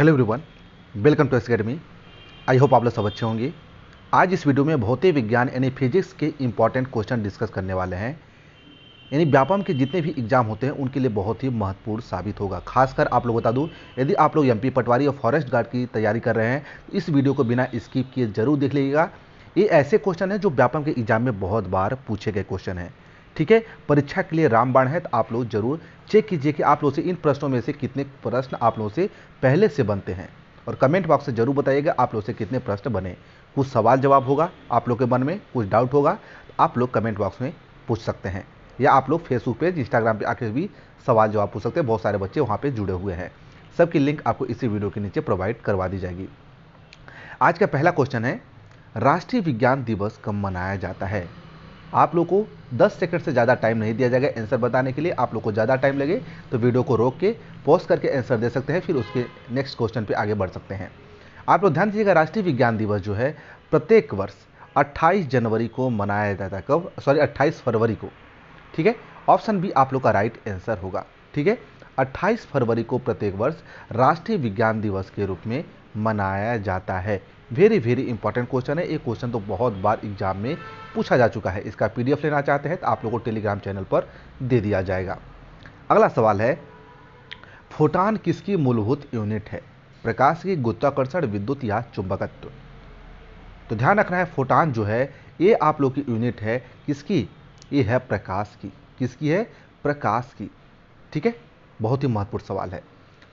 hello everyone welcome to S academy I hope आप लोग सब अच्छे होंगे आज इस वीडियो में भौतिक विज्ञान यानी फिजिक्स के इम्पॉर्टेंट क्वेश्चन डिस्कस करने वाले हैं यानी व्यापम के जितने भी एग्जाम होते हैं उनके लिए बहुत ही महत्वपूर्ण साबित होगा खासकर आप लोग बता दूं यदि आप लोग एमपी पटवारी और फॉरेस्ट गार्ड की तैयारी कर रहे हैं तो इस वीडियो को बिना स्किप किए जरूर देख लीजिएगा ये ऐसे क्वेश्चन हैं जो व्यापम के एग्जाम में बहुत बार पूछे गए क्वेश्चन हैं ठीक है परीक्षा के लिए रामबाण है तो आप लोग जरूर चेक कीजिए कि आप लोग से इन प्रश्नों में से कितने प्रश्न आप लोगों से पहले से बनते हैं और कमेंट बॉक्स से जरूर बताइएगा आप लोग से कितने प्रश्न बने कुछ सवाल जवाब होगा आप लोग के मन में कुछ डाउट होगा तो आप लोग कमेंट बॉक्स में पूछ सकते हैं या आप लोग फेसबुक पेज इंस्टाग्राम पे आके भी सवाल जवाब पूछ सकते हैं बहुत सारे बच्चे वहाँ पर जुड़े हुए हैं सबकी लिंक आपको इसी वीडियो के नीचे प्रोवाइड करवा दी जाएगी आज का पहला क्वेश्चन है राष्ट्रीय विज्ञान दिवस कब मनाया जाता है आप लोग को 10 सेकंड से ज़्यादा टाइम नहीं दिया जाएगा आंसर बताने के लिए आप लोग को ज़्यादा टाइम लगे तो वीडियो को रोक के पॉज करके आंसर दे सकते हैं फिर उसके नेक्स्ट क्वेश्चन पर आगे बढ़ सकते हैं आप लोग ध्यान दीजिएगा राष्ट्रीय विज्ञान दिवस जो है प्रत्येक वर्ष 28 जनवरी को मनाया जाता है कब सॉरी 28 फरवरी को ठीक है ऑप्शन बी आप लोग का राइट आंसर होगा ठीक है 28 फरवरी को प्रत्येक वर्ष राष्ट्रीय विज्ञान दिवस के रूप में मनाया जाता है वेरी वेरी इंपॉर्टेंट क्वेश्चन है ये क्वेश्चन तो बहुत बार एग्जाम में पूछा जा चुका है इसका पीडीएफ लेना चाहते हैं तो आप लोगों को टेलीग्राम चैनल पर दे दिया जाएगा अगला सवाल है फोटान किसकी मूलभूत यूनिट है प्रकाश की गुत्ताकर्षण विद्युत या चुंबकत्व तो ध्यान रखना है फोटान जो है ये आप लोग की यूनिट है किसकी ये है प्रकाश की किसकी है प्रकाश की ठीक है बहुत ही महत्वपूर्ण सवाल है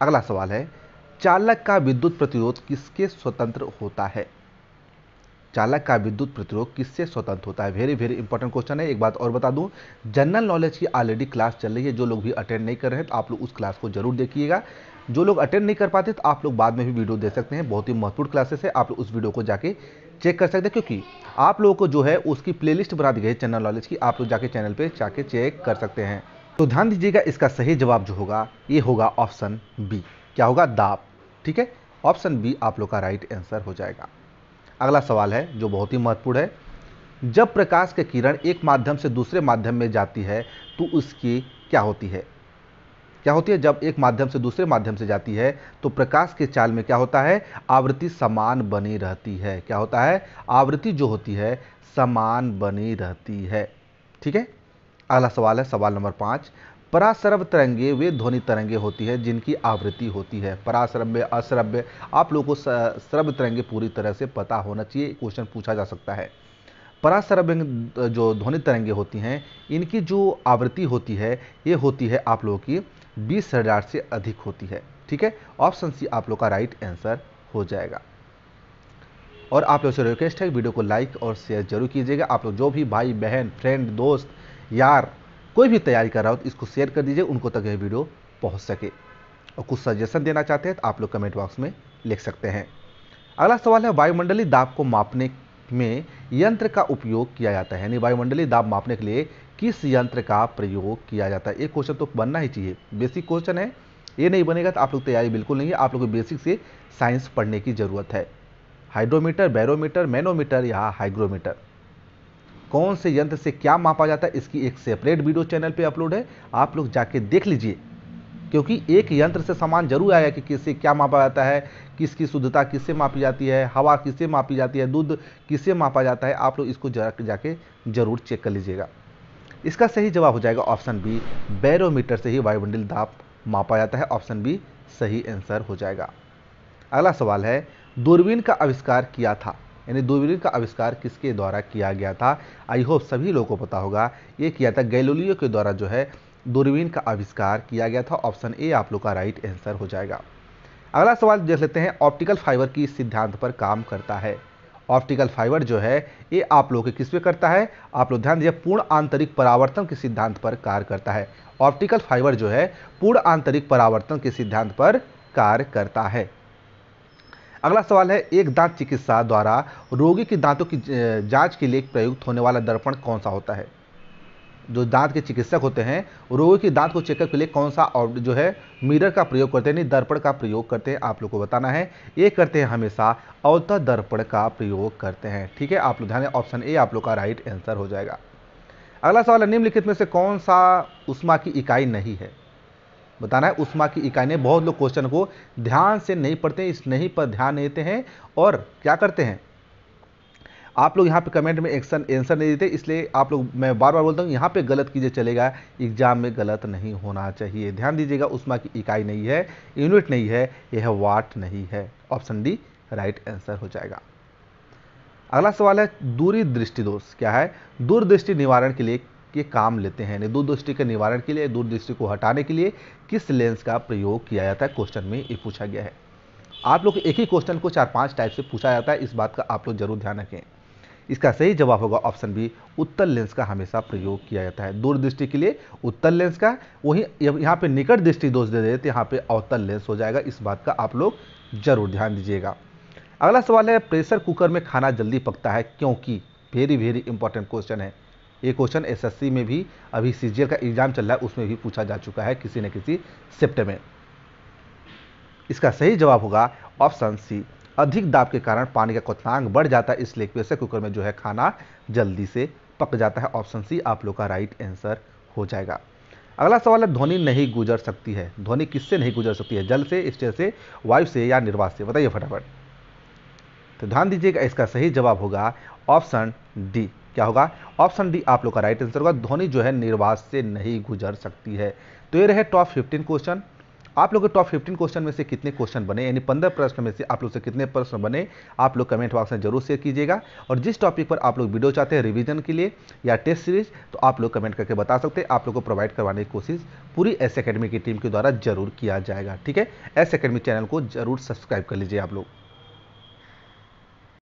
अगला सवाल है चालक का विद्युत प्रतिरोध किसके स्वतंत्र होता है चालक का विद्युत प्रतिरोध किससे स्वतंत्र होता है वेरी वेरी इंपॉर्टेंट क्वेश्चन है एक बात और बता दूं जनरल नॉलेज की ऑलरेडी क्लास चल रही है जो लोग भी अटेंड नहीं कर रहे हैं तो आप लोग उस क्लास को जरूर देखिएगा जो लोग अटेंड नहीं कर पाते तो आप लोग बाद में भी वीडियो दे सकते हैं बहुत ही महत्वपूर्ण क्लासेस है आप लोग उस वीडियो को जाके चेक कर सकते हैं क्योंकि आप लोगों को जो है उसकी लिस्ट बना दी गई जनरल नॉलेज की आप लोग जाके चैनल पर जाके चेक कर सकते हैं तो ध्यान दीजिएगा इसका सही जवाब जो होगा ये होगा ऑप्शन बी क्या होगा दाप ठीक है ऑप्शन बी आप लोग का राइट आंसर हो जाएगा अगला सवाल है जो बहुत ही महत्वपूर्ण है जब प्रकाश के किरण एक माध्यम से दूसरे माध्यम में जाती है तो उसकी क्या होती है क्या होती है जब एक माध्यम से दूसरे माध्यम से जाती है तो प्रकाश के चाल में क्या होता है आवृत्ति समान बनी रहती है क्या होता है आवृत्ति जो होती है समान बनी रहती है ठीक है अगला सवाल है सवाल नंबर पांच परासरव तरंगे वे ध्वनि तरंगे होती है जिनकी आवृत्ति होती है परासरव्य असरव्य आप लोगों को सरभ तरंगे पूरी तरह से पता होना चाहिए क्वेश्चन पूछा जा सकता है परासरव्य जो ध्वनि तरंगे होती हैं इनकी जो आवृत्ति होती है ये होती है आप लोगों की बीस हज़ार से अधिक होती है ठीक है ऑप्शन सी आप लोग का राइट आंसर हो जाएगा और आप लोग से रिक्वेस्ट है वीडियो को लाइक और शेयर जरूर कीजिएगा आप लोग जो भी भाई बहन फ्रेंड दोस्त यार कोई भी तैयारी कर रहा हो तो इसको शेयर कर दीजिए उनको तक यह वीडियो पहुँच सके और कुछ सजेशन देना चाहते हैं तो आप लोग कमेंट बॉक्स में लिख सकते हैं अगला सवाल है वायुमंडलीय दाब को मापने में यंत्र का उपयोग किया जाता है यानी वायुमंडलीय दाब मापने के लिए किस यंत्र का प्रयोग किया जाता है ये क्वेश्चन तो बनना ही चाहिए बेसिक क्वेश्चन है ये नहीं बनेगा तो आप लोग तैयारी बिल्कुल नहीं है आप लोग को बेसिक से साइंस पढ़ने की ज़रूरत है हाइड्रोमीटर बैरोमीटर मैनोमीटर या हाइग्रोमीटर कौन से यंत्र से क्या मापा जाता है इसकी एक सेपरेट वीडियो चैनल पे अपलोड है आप लोग जाके देख लीजिए क्योंकि एक यंत्र से सामान जरूर आया कि किससे क्या मापा जाता है किसकी शुद्धता किससे मापी जाती है हवा किससे मापी जाती है दूध किससे मापा जाता है आप लोग इसको जाके जरूर चेक कर लीजिएगा इसका सही जवाब हो जाएगा ऑप्शन बी बैरोमीटर से ही वायुमंडल दाप मापा जाता है ऑप्शन बी सही आंसर हो जाएगा अगला सवाल है दूरबीन का आविष्कार किया था यानी दूरबीन का आविष्कार किसके द्वारा किया गया था आई होप सभी लोगों को पता होगा ये किया था गैलोलियो के द्वारा जो है दूरबीन का आविष्कार किया गया था ऑप्शन ए आप लोग का राइट आंसर हो जाएगा अगला सवाल देख लेते हैं ऑप्टिकल फाइबर की सिद्धांत पर काम करता है ऑप्टिकल फाइबर जो है ये आप लोग किस पे करता है आप लोग ध्यान दीजिए पूर्ण आंतरिक परावर्तन के सिद्धांत पर कार्य करता है ऑप्टिकल फाइबर जो है पूर्ण आंतरिक परावर्तन के सिद्धांत पर कार्य करता है अगला सवाल है एक दांत चिकित्सा द्वारा रोगी की दांतों की जांच के लिए प्रयुक्त होने वाला दर्पण कौन सा होता है जो दांत के चिकित्सक होते हैं रोगी की दांत को चेकअप के लिए कौन सा और जो है मिरर का प्रयोग करते हैं दर्पण का प्रयोग करते हैं आप लोग को बताना है ये करते हैं हमेशा अवत दर्पण का प्रयोग करते हैं ठीक है आप लोग ध्यान ऑप्शन ए आप लोग का राइट आंसर हो जाएगा अगला सवाल है निम्नलिखित में से कौन सा उष्मा की इकाई नहीं है बताना है उष्मा की इकाई ने बहुत लोग क्वेश्चन को ध्यान से नहीं पढ़ते इस नहीं पर ध्यान देते हैं और क्या करते हैं आप लोग यहाँ पे कमेंट में एक्शन आंसर नहीं देते इसलिए आप लोग मैं बार बार बोलता हूँ यहाँ पे गलत कीजिए चलेगा एग्जाम में गलत नहीं होना चाहिए ध्यान दीजिएगा उष्मा की इकाई नहीं है यूनिट नहीं है यह वाट नहीं है ऑप्शन डी राइट आंसर हो जाएगा अगला सवाल है दूरी दृष्टि दोष क्या है दूरदृष्टि निवारण के लिए के काम लेते हैं यानी दूरदृष्टि के निवारण के लिए दूरदृष्टि को हटाने के लिए किस लेंस का प्रयोग किया जाता है क्वेश्चन में ये पूछा गया है आप लोग एक ही क्वेश्चन को चार पांच टाइप से पूछा जाता है इस बात का आप लोग जरूर ध्यान रखें इसका सही जवाब होगा ऑप्शन बी उत्तर लेंस का हमेशा प्रयोग किया जाता है दूरदृष्टि के लिए उत्तर लेंस का वही यहाँ पे निकट दृष्टि दोष दे देते यहाँ पे अवतल लेंस हो जाएगा इस बात का आप लोग जरूर ध्यान दीजिएगा अगला सवाल है प्रेशर कुकर में खाना जल्दी पकता है क्योंकि वेरी वेरी इंपॉर्टेंट क्वेश्चन है ये क्वेश्चन एसएससी में भी अभी सीजीएल का एग्जाम चल रहा है उसमें भी पूछा जा चुका है किसी न किसी सेप्ट में इसका सही जवाब होगा ऑप्शन सी अधिक दाब के कारण पानी का क्वथनांक बढ़ जाता है इसलिए प्रेशर कुकर में जो है खाना जल्दी से पक जाता है ऑप्शन सी आप लोग का राइट आंसर हो जाएगा अगला सवाल है ध्वनि नहीं गुजर सकती है ध्वनि किससे नहीं गुजर सकती है जल से स्टेज से वायु से या निर्वास से बताइए फटाफट तो ध्यान दीजिएगा इसका सही जवाब होगा ऑप्शन डी क्या होगा ऑप्शन डी आप लोग का राइट आंसर होगा धोनी जो है निर्वास से नहीं गुजर सकती है तो ये रहे टॉप फिफ्टीन क्वेश्चन आप लोग के टॉप फिफ्टीन क्वेश्चन में से कितने क्वेश्चन बने यानी पंद्रह प्रश्न में से आप लोग से कितने प्रश्न बने आप लोग कमेंट बॉक्स में जरूर शेयर कीजिएगा और जिस टॉपिक पर आप लोग वीडियो चाहते हैं रिवीजन के लिए या टेस्ट सीरीज तो आप लोग कमेंट करके बता सकते हैं आप लोग को प्रोवाइड करवाने की कोशिश पूरी एस अकेडमी की टीम के द्वारा जरूर किया जाएगा ठीक है एस अकेडमी चैनल को जरूर सब्सक्राइब कर लीजिए आप लोग